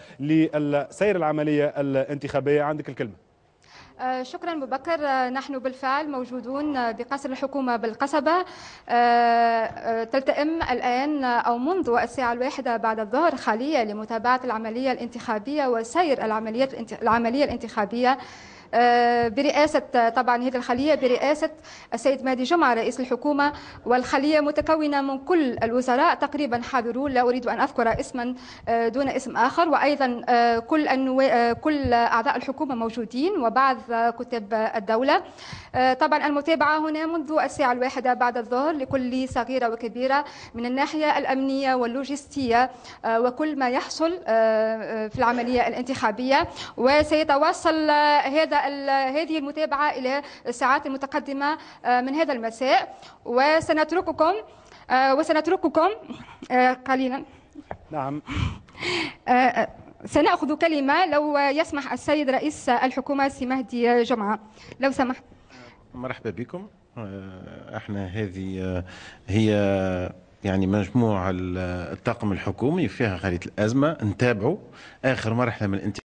لسير العملية الانتخابية عندك الكلمة آه، شكرا مبكر آه، نحن بالفعل موجودون آه، بقصر الحكومة بالقصبة تلتئم الآن أو منذ الساعة الواحدة بعد الظهر خلية لمتابعة العملية الانتخابية وسير العملية الانتخابية آه، برئاسة طبعا هذه الخلية برئاسة السيد مهدي جمعة رئيس الحكومة والخلية متكونة من كل الوزراء تقريبا حاضرون لا أريد أن أذكر اسما آه، دون اسم آخر وأيضا آه، كل كل أعضاء الحكومة موجودين وبعض كتاب الدولة طبعا المتابعة هنا منذ الساعة الواحدة بعد الظهر لكل صغيرة وكبيرة من الناحية الأمنية واللوجستية وكل ما يحصل في العملية الانتخابية وسيتواصل هذا هذه المتابعة إلى الساعات المتقدمة آه، من هذا المساء وسنترككم آه، وسنترككم آه، قليلا نعم سنأخذ كلمة لو يسمح السيد رئيس الحكومة سي مهدي جمعة لو سمحت مرحبا بكم احنا هذه هي يعني مجموع الطاقم الحكومي فيها خريطة الأزمة نتابعوا آخر مرحلة من الانتقال